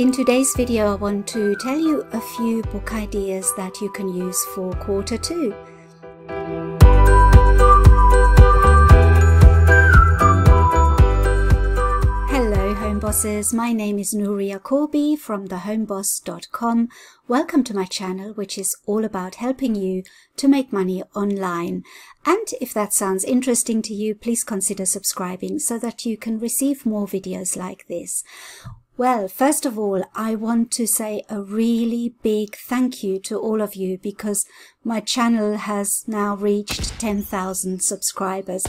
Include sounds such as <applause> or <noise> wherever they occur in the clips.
In today's video, I want to tell you a few book ideas that you can use for quarter two. Hello, home bosses. My name is Nuria Corby from thehomeboss.com. Welcome to my channel, which is all about helping you to make money online. And if that sounds interesting to you, please consider subscribing so that you can receive more videos like this. Well, first of all, I want to say a really big thank you to all of you because my channel has now reached 10,000 subscribers.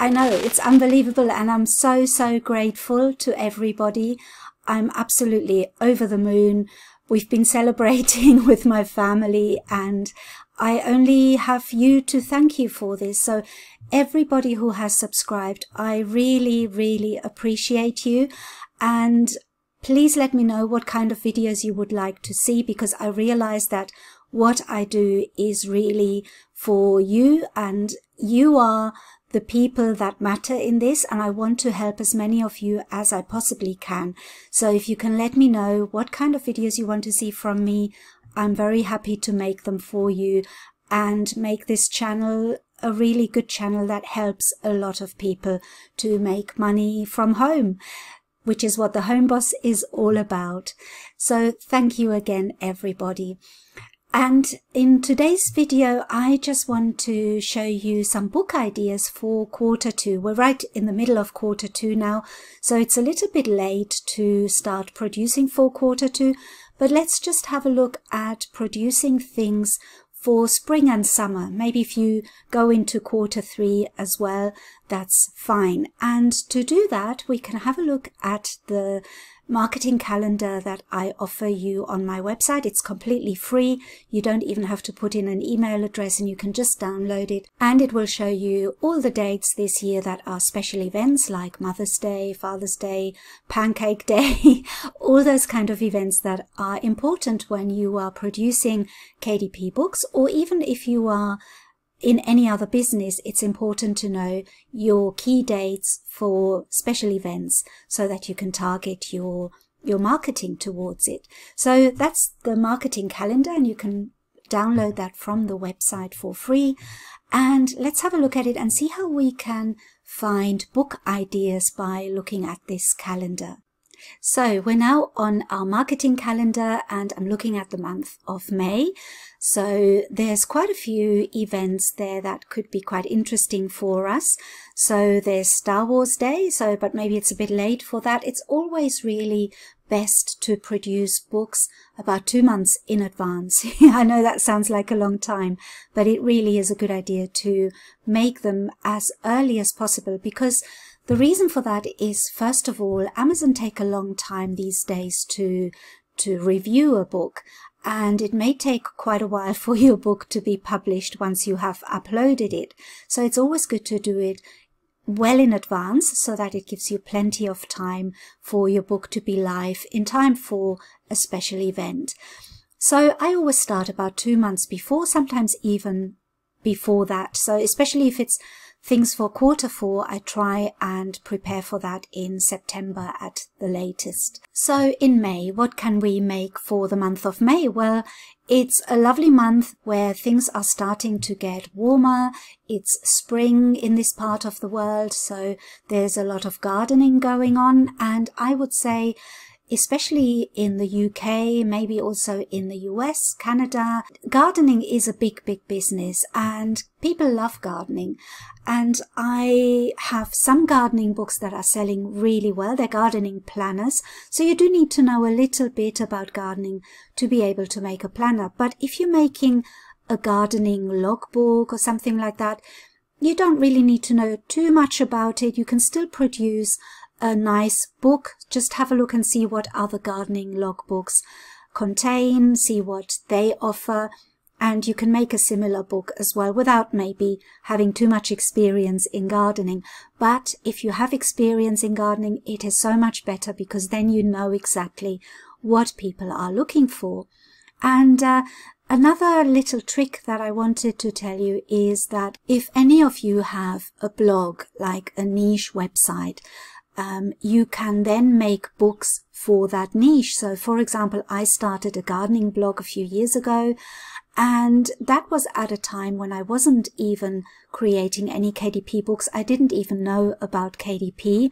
I know it's unbelievable and I'm so, so grateful to everybody. I'm absolutely over the moon. We've been <laughs> celebrating with my family and I only have you to thank you for this. So everybody who has subscribed, I really, really appreciate you. And Please let me know what kind of videos you would like to see because I realize that what I do is really for you and you are the people that matter in this and I want to help as many of you as I possibly can. So if you can let me know what kind of videos you want to see from me, I'm very happy to make them for you and make this channel a really good channel that helps a lot of people to make money from home which is what the Home Boss is all about. So thank you again, everybody. And in today's video, I just want to show you some book ideas for quarter two. We're right in the middle of quarter two now, so it's a little bit late to start producing for quarter two, but let's just have a look at producing things for spring and summer. Maybe if you go into quarter three as well, that's fine. And to do that, we can have a look at the marketing calendar that I offer you on my website. It's completely free. You don't even have to put in an email address and you can just download it and it will show you all the dates this year that are special events like Mother's Day, Father's Day, Pancake <laughs> Day, all those kind of events that are important when you are producing KDP books or even if you are in any other business, it's important to know your key dates for special events so that you can target your your marketing towards it. So that's the marketing calendar and you can download that from the website for free. And let's have a look at it and see how we can find book ideas by looking at this calendar. So we're now on our marketing calendar and I'm looking at the month of May. So there's quite a few events there that could be quite interesting for us. So there's Star Wars Day, so but maybe it's a bit late for that. It's always really best to produce books about two months in advance. <laughs> I know that sounds like a long time, but it really is a good idea to make them as early as possible because the reason for that is, first of all, Amazon take a long time these days to to review a book and it may take quite a while <laughs> for your book to be published once you have uploaded it. So it's always good to do it well in advance so that it gives you plenty of time for your book to be live in time for a special event. So I always start about two months before, sometimes even before that. So especially if it's things for quarter four, I try and prepare for that in September at the latest. So in May, what can we make for the month of May? Well, it's a lovely month where things are starting to get warmer. It's spring in this part of the world, so there's a lot of gardening going on. And I would say especially in the UK, maybe also in the US, Canada. Gardening is a big, big business and people love gardening. And I have some gardening books that are selling really well. They're gardening planners. So you do need to know a little bit about gardening to be able to make a planner. But if you're making a gardening logbook or something like that, you don't really need to know too much about it. You can still produce a nice book, just have a look and see what other gardening logbooks contain, see what they offer, and you can make a similar book as well without maybe having too much experience in gardening. But if you have experience in gardening, it is so much better because then you know exactly what people are looking for. And uh, another little trick that I wanted to tell you is that if any of you have a blog, like a niche website, um, you can then make books for that niche. So for example, I started a gardening blog a few years ago and that was at a time when I wasn't even creating any KDP books. I didn't even know about KDP,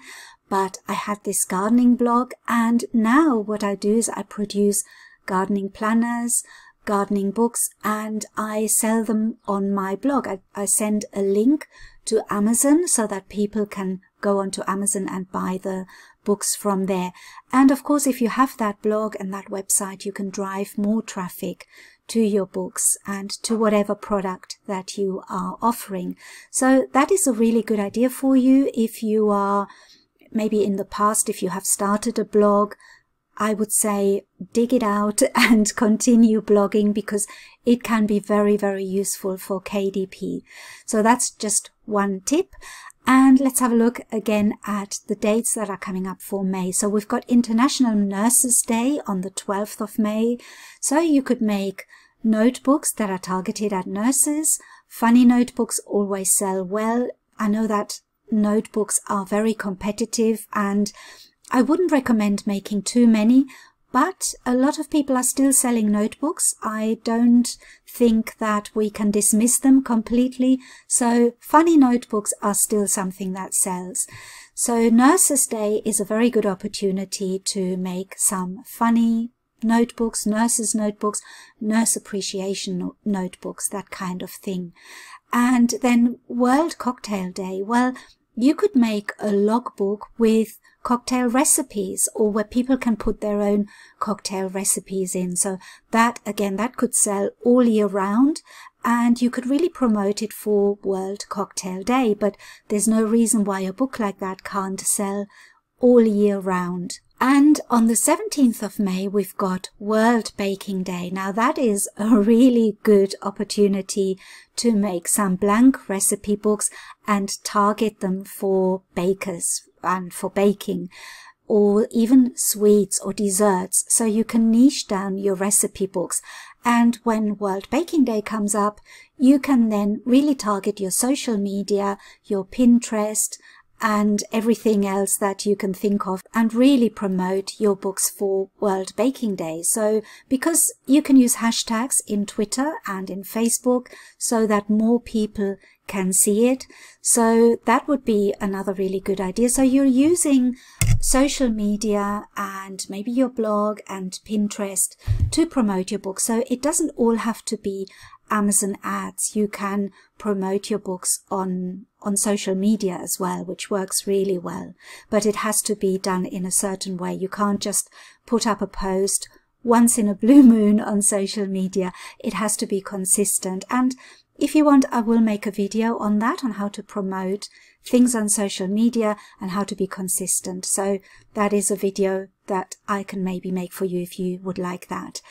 but I had this gardening blog. And now what I do is I produce gardening planners, gardening books, and I sell them on my blog. I, I send a link to Amazon so that people can go onto Amazon and buy the books from there. And of course, if you have that blog and that website, you can drive more traffic to your books and to whatever product that you are offering. So that is a really good idea for you if you are maybe in the past, if you have started a blog, I would say dig it out <laughs> and continue blogging because it can be very, very useful for KDP. So that's just one tip. And let's have a look again at the dates that are coming up for May. So we've got International Nurses Day on the 12th of May. So you could make notebooks that are targeted at nurses. Funny notebooks always sell well. I know that notebooks are very competitive and I wouldn't recommend making too many, but a lot of people are still selling notebooks. I don't think that we can dismiss them completely. So funny notebooks are still something that sells. So Nurses Day is a very good opportunity to make some funny notebooks, nurses' notebooks, nurse appreciation notebooks, that kind of thing. And then World Cocktail Day. Well, you could make a logbook with cocktail recipes or where people can put their own cocktail recipes in. So that again, that could sell all year round and you could really promote it for World Cocktail Day, but there's no reason why a book like that can't sell all year round. And on the 17th of May, we've got World Baking Day. Now that is a really good opportunity to make some blank recipe books and target them for bakers and for baking or even sweets or desserts. So you can niche down your recipe books. And when World Baking Day comes up, you can then really target your social media, your Pinterest, and everything else that you can think of and really promote your books for World Baking Day. So because you can use hashtags in Twitter and in Facebook so that more people can see it. So that would be another really good idea. So you're using social media and maybe your blog and Pinterest to promote your book. So it doesn't all have to be Amazon ads, you can promote your books on, on social media as well, which works really well. But it has to be done in a certain way. You can't just put up a post once in a <laughs> blue moon on social media. It has to be consistent. And if you want, I will make a video on that, on how to promote things on social media and how to be consistent. So that is a video that I can maybe make for you if you would like that.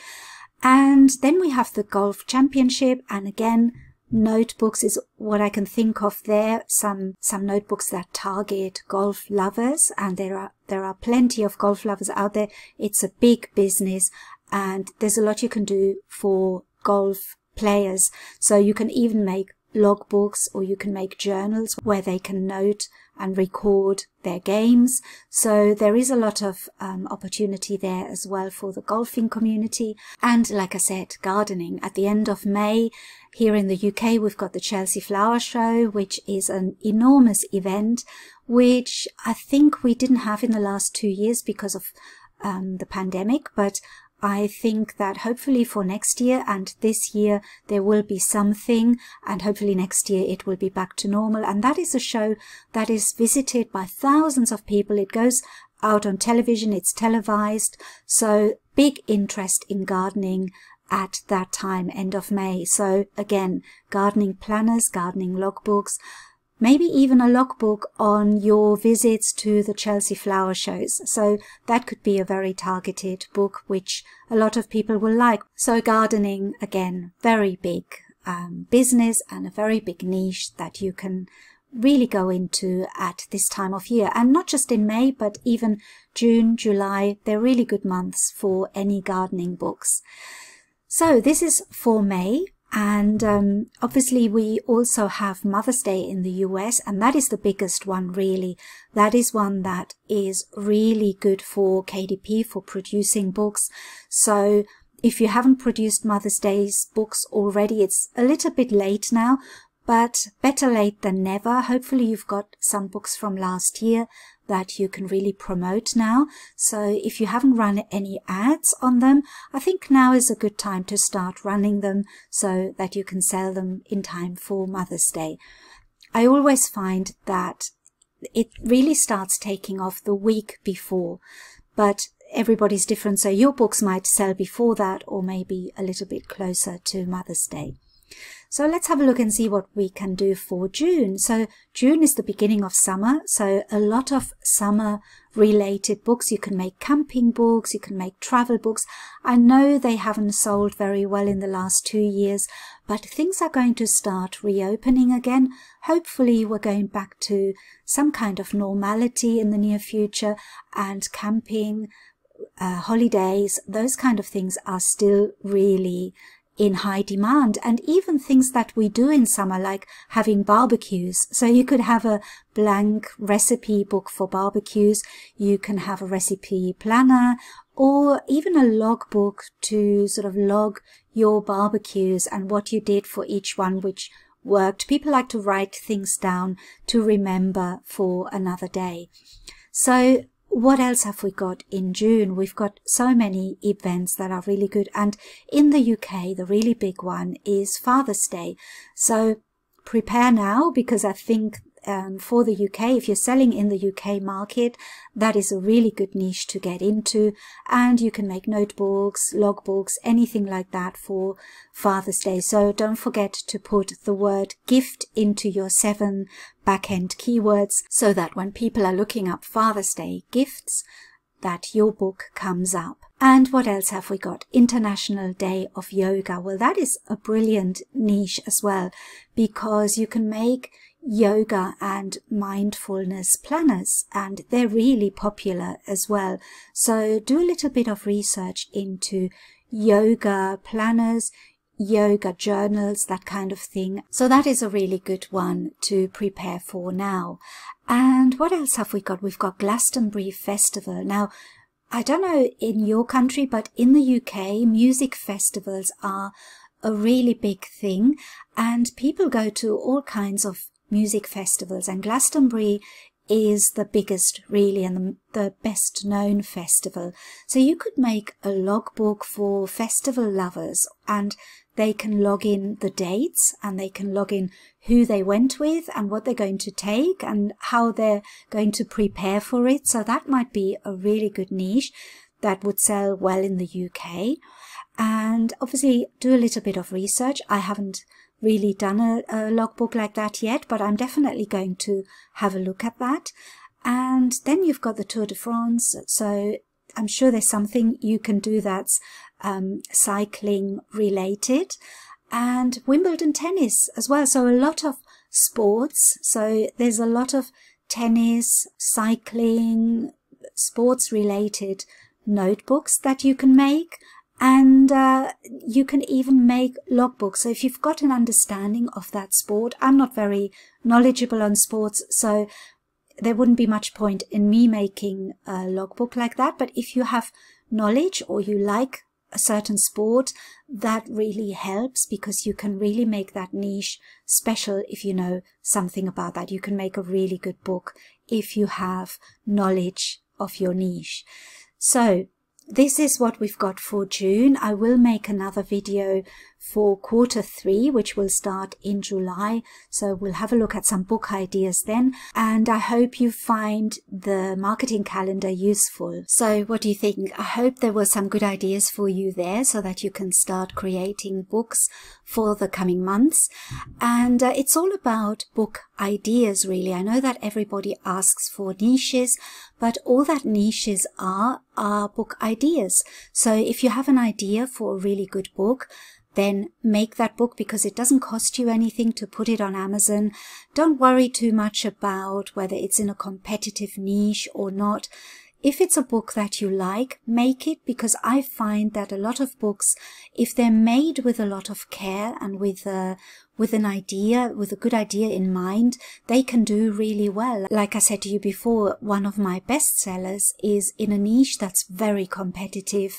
And then we have the Golf Championship. And again, notebooks is what I can think of there. Some, some notebooks that target golf lovers. And there are, there are plenty of golf lovers out there. It's a big business and there's a lot you can do for golf players. So you can even make logbooks or you can make journals where they can note and record their games. So there is a lot of um, opportunity there as well for the golfing community. And like I said, gardening. At the end of May, here in the UK, we've got the Chelsea Flower Show, which is an enormous event, which I think we didn't have in the last two years because of um, the pandemic, but I think that hopefully for next year and this year there will be something, and hopefully next year it will be back to normal. And that is a show that is visited by thousands of people. It goes out on television, it's televised. So big interest in gardening at that time, end of May. So again, gardening planners, gardening logbooks, maybe even a logbook on your visits to the Chelsea flower shows. So that could be a very targeted book, which a lot of people will like. So gardening, again, very big um, business and a very big niche that you can really go into at this time of year. And not just in May, but even June, July, they're really good months for any gardening books. So this is for May. And um, obviously, we also have Mother's Day in the US, and that is the biggest one, really. That is one that is really good for KDP for producing books. So if you haven't produced Mother's Day's books already, it's a little bit late now, but better late than never. Hopefully, you've got some books from last year that you can really promote now. So, if you haven't run any ads on them, I think now is a good time to start running them so that you can sell them in time for Mother's Day. I always find that it really starts taking off the week before, but everybody's different. So, your books might sell before that or maybe a little bit closer to Mother's Day. So let's have a look and see what we can do for June. So June is the beginning of summer. So a lot of summer related books. You can make camping books. You can make travel books. I know they haven't sold very well in the last two years, but things are going to start reopening again. Hopefully we're going back to some kind of normality in the near future and camping, uh, holidays, those kind of things are still really in high demand and even things that we do in summer like having barbecues so you could have a blank recipe book for barbecues you can have a recipe planner or even a logbook to sort of log your barbecues and what you did for each one which worked people like to write things down to remember for another day so what else have we got in June? We've got so many events that are really good. And in the UK, the really big one is Father's Day. So prepare now because I think um, for the UK. If you're selling in the UK market, that is a really good niche to get into. And you can make notebooks, logbooks, anything like that for Father's Day. So don't forget to put the word gift into your seven backend keywords so that when people are looking up Father's Day gifts, that your book comes up. And what else have we got? International Day of Yoga. Well, that is a brilliant niche as well because you can make yoga and mindfulness planners, and they're really popular as well. So do a little bit of research into yoga planners, yoga journals, that kind of thing. So that is a really good one to prepare for now. And what else have we got? We've got Glastonbury Festival. Now, I don't know in your country, but in the UK, music festivals are a really big thing and people go to all kinds of music festivals, and Glastonbury is the biggest, really, and the, the best known festival. So you could make a logbook for festival lovers, and they can log in the dates and they can log in who they went with and what they're going to take and how they're going to prepare for it. So that might be a really good niche that would sell well in the UK. And obviously, do a little bit of research. I haven't really done a, a logbook like that yet, but I'm definitely going to have a look at that. And then you've got the Tour de France. So I'm sure there's something you can do that's um, cycling related and Wimbledon tennis as well. So a lot of sports. So there's a lot of tennis, cycling, sports related notebooks that you can make and uh, you can even make logbooks. So if you've got an understanding of that sport, I'm not very knowledgeable on sports, so there wouldn't be much point in me making a logbook like that. But if you have knowledge or you like a certain sport, that really helps because you can really make that niche special if you know something about that. You can make a really good book if you have knowledge of your niche. So this is what we've got for June. I will make another video for quarter three, which will start in July. So we'll have a look at some book ideas then. And I hope you find the marketing calendar useful. So what do you think? I hope there were some good ideas for you there so that you can start creating books for the coming months. And uh, it's all about book ideas, really. I know that everybody asks for niches, but all that niches are, are book ideas. So if you have an idea for a really good book, then make that book because it doesn't cost you anything to put it on Amazon. Don't worry too much about whether it's in a competitive niche or not. If it's a book that you like, make it because I find that a lot of books, if they're made with a lot of care and with a, uh, with an idea, with a good idea in mind, they can do really well. Like I said to you before, one of my bestsellers is in a niche that's very competitive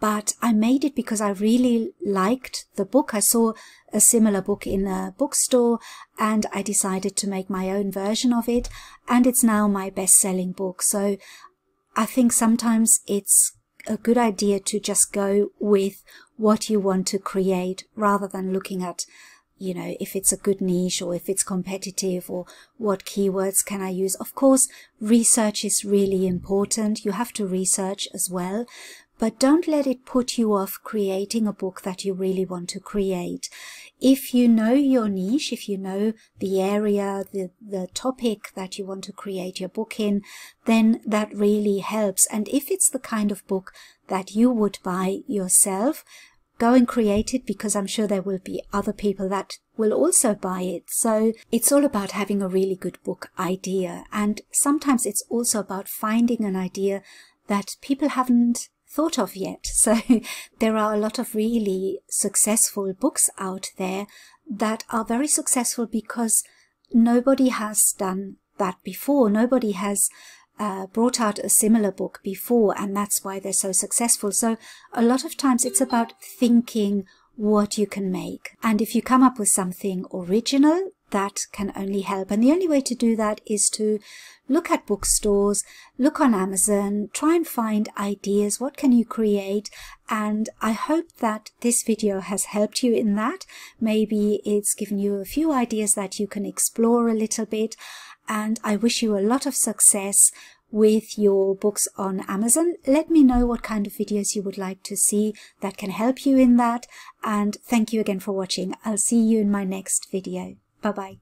but I made it because I really liked the book. I saw a similar book in a bookstore and I decided to make my own version of it. And it's now my best selling book. So I think sometimes it's a good idea to just go with what you want to create rather than looking at you know, if it's a good niche or if it's competitive or what keywords can I use. Of course, research is really important. You have to research as well, but don't let it put you off creating a book that you really want to create. If you know your niche, if you know the area, the, the topic that you want to create your book in, then that really helps. And if it's the kind of book that you would buy yourself, go and create it because I'm sure there will be other people that will also buy it. So it's all about having a really good book idea. And sometimes it's also about finding an idea that people haven't thought of yet. <laughs> So there are a lot of really successful books out there that are very successful because nobody has done that before. Nobody has uh, brought out a similar book before, and that's why they're so successful. So a lot of times it's about thinking what you can make. And if you come up with something original, that can only help. And the only way to do that is to look at bookstores, look on Amazon, try and find ideas. What can you create? And I hope that this video has helped you in that. Maybe it's given you a few ideas that you can explore a little bit. And I wish you a lot of success with your books on Amazon. Let me know what kind of videos you would like to see that can help you in that. And thank you again for watching. I'll see you in my next video. 拜拜。